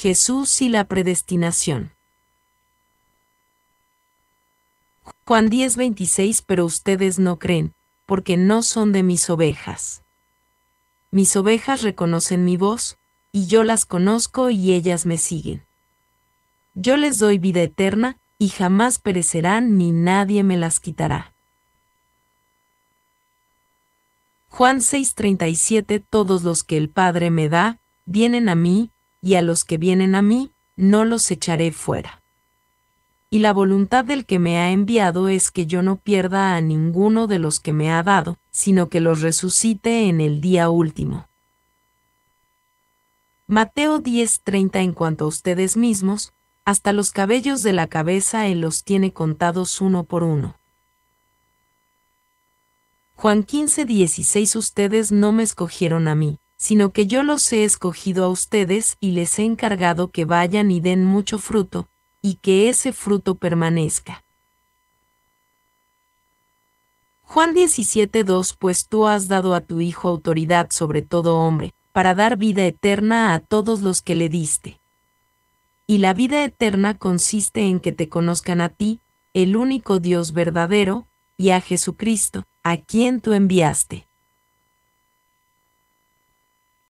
Jesús y la predestinación. Juan 10:26 Pero ustedes no creen, porque no son de mis ovejas. Mis ovejas reconocen mi voz, y yo las conozco y ellas me siguen. Yo les doy vida eterna, y jamás perecerán ni nadie me las quitará. Juan 6:37 Todos los que el Padre me da, vienen a mí, y a los que vienen a mí, no los echaré fuera. Y la voluntad del que me ha enviado es que yo no pierda a ninguno de los que me ha dado, sino que los resucite en el día último. Mateo 10:30 En cuanto a ustedes mismos, hasta los cabellos de la cabeza Él los tiene contados uno por uno. Juan 15:16 Ustedes no me escogieron a mí, sino que yo los he escogido a ustedes y les he encargado que vayan y den mucho fruto, y que ese fruto permanezca. Juan 17:2 Pues tú has dado a tu Hijo autoridad sobre todo hombre, para dar vida eterna a todos los que le diste. Y la vida eterna consiste en que te conozcan a ti, el único Dios verdadero, y a Jesucristo, a quien tú enviaste.